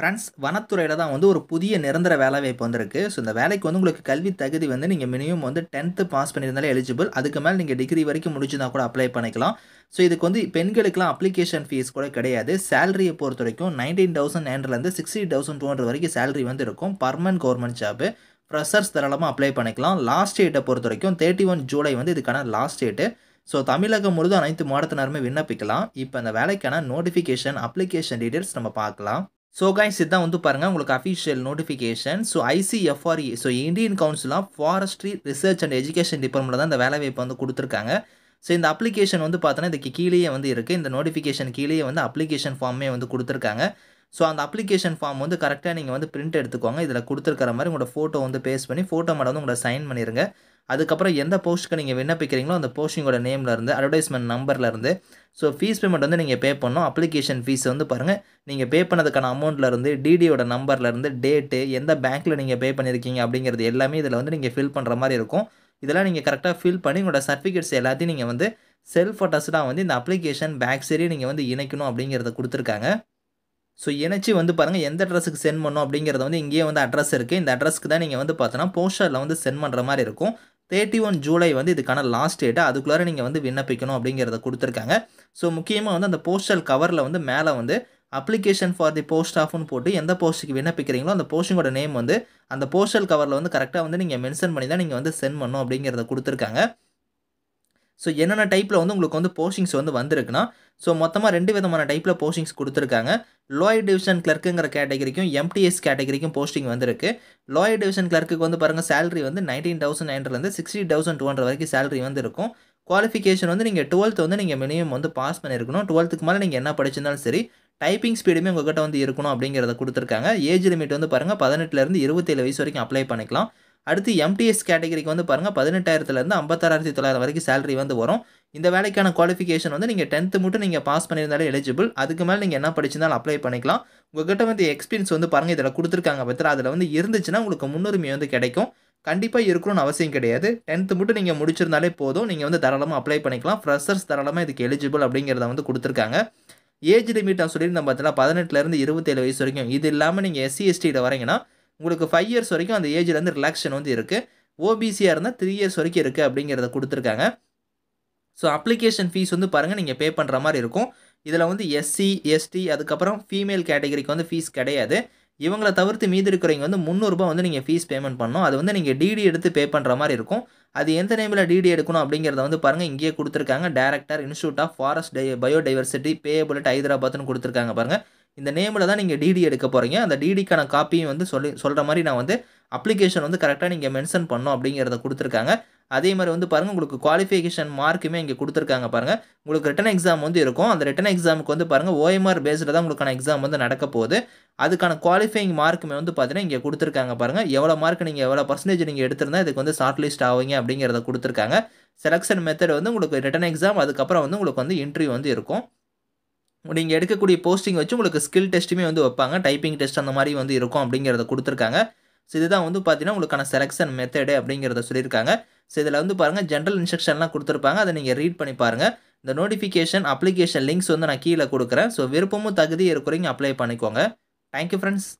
friends வனத்துறையில் தான் வந்து ஒரு புதிய நிரந்தர வேலை வாய்ப்பு வந்திருக்கு ஸோ இந்த வேலைக்கு வந்து உங்களுக்கு கல்வி தகுதி வந்து நீங்கள் மினிமம் வந்து டென்த்து பாஸ் பண்ணியிருந்தாலே எலிஜிபிள் அதுக்கு மேலே நீங்கள் டிகிரி வரைக்கும் முடிச்சுனா கூட அப்ளை பண்ணிக்கலாம் ஸோ இதுக்கு வந்து பெண்களுக்கெல்லாம் அப்ளிகேஷன் ஃபீஸ் கூட கிடையாது சேலரியை பொறுத்த வரைக்கும் நைன்டீன் தௌசண்ட் நைன்லேருந்து சிக்ஸ்டி தௌசண்ட் டூ ஹண்ட்ரட் வரைக்கும் சேலரி வந்து இருக்கும் பர்மனன்ட் கவர்மெண்ட் ஜாப்பு ஃப்ரெஷர்ஸ் தாராளமாக அப்ளை பண்ணிக்கலாம் லாஸ்ட் டேட்டை பொறுத்த வரைக்கும் தேர்ட்டி ஒன் ஜூலை வந்து இதுக்கான லாஸ்ட் டேட்டு ஸோ தமிழகம் முழுதும் அனைத்து மாவட்டத்தினருமே விண்ணப்பிக்கலாம் இப்போ அந்த வேலைக்கான நோட்டிஃபிகேஷன் அப்ளிகேஷன் டீட்டெயில்ஸ் நம்ம பார்க்கலாம் ஸோ கைஸ் இதுதான் வந்து பாருங்கள் உங்களுக்கு official notification so ICFRE so Indian council of forestry research and education department தான் இந்த வாய்ப்பு வந்து கொடுத்துருக்காங்க ஸோ இந்த அப்ளிகேஷன் வந்து பார்த்தோன்னா இதுக்கு கீழேயே வந்து இருக்குது இந்த நோட்டிஃபிகேஷன் கீழேயே வந்து அப்ளிகேஷன் ஃபார்மே வந்து கொடுத்துருக்காங்க ஸோ அந்த அப்ளிகேஷன் ஃபார்ம் வந்து கரெக்டாக நீங்கள் வந்து பிரிண்ட் எடுத்துக்கோங்க இதில் கொடுத்துருக்கிற மாதிரி உங்களோட ஃபோட்டோ வந்து பேஸ் பண்ணி ஃபோட்டோ மட்டும் வந்து உங்களோட சைன் பண்ணிடுங்க அதுக்கப்புறம் எந்த போஸ்ட்டுக்கு நீங்கள் விண்ணப்பிக்கிறீங்களோ அந்த போஸ்டிங்கோட நேம்லேருந்து அட்வர்டைஸ்மெண்ட் நம்பர்லேருந்து ஸோ ஃபீஸ் பேமெண்ட் வந்து நீங்கள் பே பண்ணணும் அப்ளிகேஷன் ஃபீஸ் வந்து பாருங்கள் நீங்கள் பே பண்ணதுக்கான அமௌண்ட்லேருந்து டிடியோட நம்பர்லேருந்து டேட்டு எந்த பேங்க்கில் நீங்கள் பே பண்ணியிருக்கீங்க அப்படிங்கிறது எல்லாமே இதில் வந்து நீங்கள் ஃபில் பண்ணுற மாதிரி இருக்கும் இதெல்லாம் நீங்கள் கரெக்டாக ஃபில் பண்ணி உங்களோட சர்டிஃபிகேட்ஸ் எல்லாத்தையும் நீங்கள் வந்து செல்ஃப் ஃபோட்டோஸ்லாம் வந்து இந்த அப்ளிகேஷன் பேக் சரி நீங்கள் வந்து இணைக்கணும் அப்படிங்கிறத கொடுத்துருக்காங்க ஸோ இணைச்சி வந்து பாருங்கள் எந்த அட்ரஸுக்கு சென்ட் பண்ணணும் அப்படிங்கிறத வந்து இங்கேயே வந்து அட்ரஸ் இருக்குது இந்த அட்ரஸ்க்கு தான் நீங்கள் வந்து பார்த்தோன்னா போஸ்டரில் வந்து சென்ட் பண்ணுற மாதிரி இருக்கும் தேர்ட்டி ஒன் ஜூலை வந்து இதுக்கான லாஸ்ட் டேட்டு அதுக்குள்ளார நீங்கள் வந்து விண்ணப்பிக்கணும் அப்படிங்கிறத கொடுத்துருக்காங்க ஸோ முக்கியமாக வந்து அந்த போஸ்டல் கவரில் வந்து மேலே வந்து அப்ளிகேஷன் ஃபார் தி போஸ்ட் ஆஃப்னு போட்டு எந்த போஸ்ட்டுக்கு விண்ணப்பிக்கிறீங்களோ அந்த போஸ்டிங்கோட நேம் வந்து அந்த போஸ்டல் கவரில் வந்து கரெக்டாக வந்து நீங்கள் மென்ஷன் பண்ணி தான் நீங்கள் வந்து சென்ட் பண்ணணும் அப்படிங்கிறத கொடுத்துருக்காங்க ஸோ என்னென்ன டைப்பில் வந்து உங்களுக்கு வந்து போஸ்டிங்ஸ் வந்து வந்திருக்குன்னா ஸோ மொத்தமாக ரெண்டு விதமான டைப்பில் போஸ்டிங்ஸ் கொடுத்துருக்காங்க லோயர் டிவிஷன் கிளர்க்குங்கிற கேட்டகரிக்கும் எம்டிஎஸ் கேட்டகரிக்கும் போஸ்டிங் வந்திருக்கு லோயர் டிவிஷன் கிளர்க்குக்கு வந்து பாருங்கள் சேலரி வந்து நைன்டீன் தௌசண்ட் நைன்லேருந்து சிக்ஸ்டி தௌசண்ட் டூ ஹண்ட்ரட் வரைக்கும் சேலரி வந்து இருக்கும் குவாலிஃபிகேஷன் வந்து நீங்கள் டுவெல்த் வந்து நீங்கள் மினிமம் வந்து பாஸ் பண்ணியிருக்கணும் டுவெல்த்துக்கு மேலே நீங்கள் என்ன படிச்சிருந்தாலும் சரி டைப்பிங் ஸ்பீடுமே உங்கள்கிட்ட வந்து இருக்கணும் அப்படிங்கிறத கொடுத்துருக்காங்க ஏஜ் லிமிட் வந்து பாருங்கள் பதினெட்டுலேருந்து இருபத்தேழு வயசு வரைக்கும் அப்ளை பண்ணிக்கலாம் அடுத்து எம்டிஎஸ் கேட்டகரிக்கு வந்து பாருங்கள் பதினெட்டாயிரத்துலேருந்து ஐம்பத்தாறாயிரத்தி தொள்ளாயிரம் வரைக்கும் சேலரி வந்து வரும் இந்த வேலைக்கான குவாலிஃபிகேஷன் வந்து நீங்கள் டென்த்து மட்டும் நீங்கள் பாஸ் பண்ணியிருந்தாலே எலிஜிபிள் அதுக்கு மேலே நீங்கள் என்ன படிச்சிருந்தாலும் அப்ளை பண்ணிக்கலாம் கிட்ட வந்து எக்ஸ்பீரியன்ஸ் வந்து பாருங்கள் இதில் கொடுத்துருக்காங்க பத்திரம் அதில் வந்து இருந்துச்சுன்னா உங்களுக்கு முன்னுரிமை வந்து கிடைக்கும் கண்டிப்பாக இருக்கணும்னு அவசியம் கிடையாது டென்த்து மட்டும் நீங்கள் முடிச்சிருந்தாலே போதும் நீங்கள் வந்து தாராளமாக அப்ளை பண்ணிக்கலாம் ஃப்ரெஷர்ஸ் தாராளமாக இதுக்கு எலிஜிபிள் அப்படிங்கிறத வந்து கொடுத்துருக்காங்க ஏஜ் லிமிட் நான் சொல்லியிருந்தேன் பார்த்தீங்கன்னா பதினெட்டுலேருந்து இருபத்தேழு வயசு வரைக்கும் இது இல்லாமல் நீங்கள் எஸ்சி எஸ்டியில் வரீங்கன்னா உங்களுக்கு ஃபைவ் இயர்ஸ் வரைக்கும் அந்த ஏஜில் வந்து ரிலாக்ஷன் வந்து இருக்குது ஓபிசியாக இருந்தால் த்ரீ இயர்ஸ் வரைக்கும் இருக்குது அப்படிங்கிறத கொடுத்துருக்காங்க ஸோ அப்ளிகேஷன் ஃபீஸ் வந்து பாருங்கள் நீங்கள் பே பண்ணுற மாதிரி இருக்கும் இதில் வந்து எஸ்சி எஸ்டி அதுக்கப்புறம் ஃபீமேல் கேட்டகரிக்கு வந்து ஃபீஸ் கிடையாது இவங்களை தவிர்த்து மீதி இருக்கிறவங்க வந்து முந்நூறுரூபா வந்து நீங்கள் ஃபீஸ் பேமெண்ட் பண்ணணும் அது வந்து நீங்கள் டிடி எடுத்து பே பண்ணுற மாதிரி இருக்கும் அது எந்த நேமில் டிடி எடுக்கணும் அப்படிங்கிறத வந்து பாருங்கள் இங்கேயே கொடுத்துருக்காங்க டேரக்டர் இன்ஸ்டியூட் ஆஃப் ஃபாரஸ்ட் டை பயோடைவர்சிட்டி பேபுலட் ஹைதராபாத்னு கொடுத்துருக்காங்க பாருங்கள் இந்த நேமில் தான் நீங்கள் டிடி எடுக்க போகிறீங்க அந்த டிடிக்கான காப்பியும் வந்து சொல்லி சொல்கிற மாதிரி நான் வந்து அப்ளிகேஷன் வந்து கரெக்டாக நீங்கள் மென்ஷன் பண்ணோம் அப்படிங்கிறத கொடுத்துருக்காங்க அதே மாதிரி வந்து பாருங்கள் உங்களுக்கு குவாலிஃபிகேஷன் மார்க்குமே இங்கே கொடுத்துருக்காங்க பாருங்கள் உங்களுக்கு ரிட்டன் எக்ஸாம் வந்து இருக்கும் அந்த ரிட்டன் எக்ஸாமுக்கு வந்து பாருங்கள் ஓஎம்ஆர் பேஸில் தான் உங்களுக்கான எக்ஸாம் வந்து நடக்க போகுது அதுக்கான குவாலிஃபைங் மார்க்குமே வந்து பார்த்தீங்கன்னா இங்கே கொடுத்துருக்காங்க பாருங்கள் எவ்வளோ மார்க் நீங்கள் எவ்வளோ பர்சன்டேஜ் நீங்கள் எடுத்திருந்தால் இதுக்கு வந்து ஷார்ட் லிஸ்ட் ஆவீங்க அப்படிங்கிறத கொடுத்துருக்காங்க செலெக்ஷன் மெத்தட் வந்து உங்களுக்கு ரிட்டன் எக்ஸாம் அதுக்கப்புறம் வந்து உங்களுக்கு வந்து இன்டர்வியூ வந்து இருக்கும் நீங்கள் எடுக்கக்கூடிய போஸ்டிங் வச்சு உங்களுக்கு ஸ்கில் டெஸ்ட்டுமே வந்து வைப்பாங்க டைப்பிங் டெஸ்ட் அந்த மாதிரி வந்து இருக்கும் அப்படிங்கிறத கொடுத்துருக்காங்க ஸோ இதுதான் வந்து பார்த்தீங்கன்னா உங்களுக்கான செலெக்ஷன் மெத்தடு அப்படிங்கிறத சொல்லியிருக்காங்க ஸோ இதில் வந்து பாருங்கள் ஜென்ரல் இன்ஸ்ட்ரக்ஷன்லாம் கொடுத்துருப்பாங்க அதை நீங்கள் ரீட் பண்ணி பாருங்கள் இந்த நோட்டிஃபிகேஷன் அப்ளிகேஷன் லிங்க்ஸ் வந்து நான் கீழே கொடுக்குறேன் ஸோ விருப்பமும் தகுதி இருக்கிறீங்க அப்ளை பண்ணிக்கோங்க தேங்க்யூ ஃப்ரெண்ட்ஸ்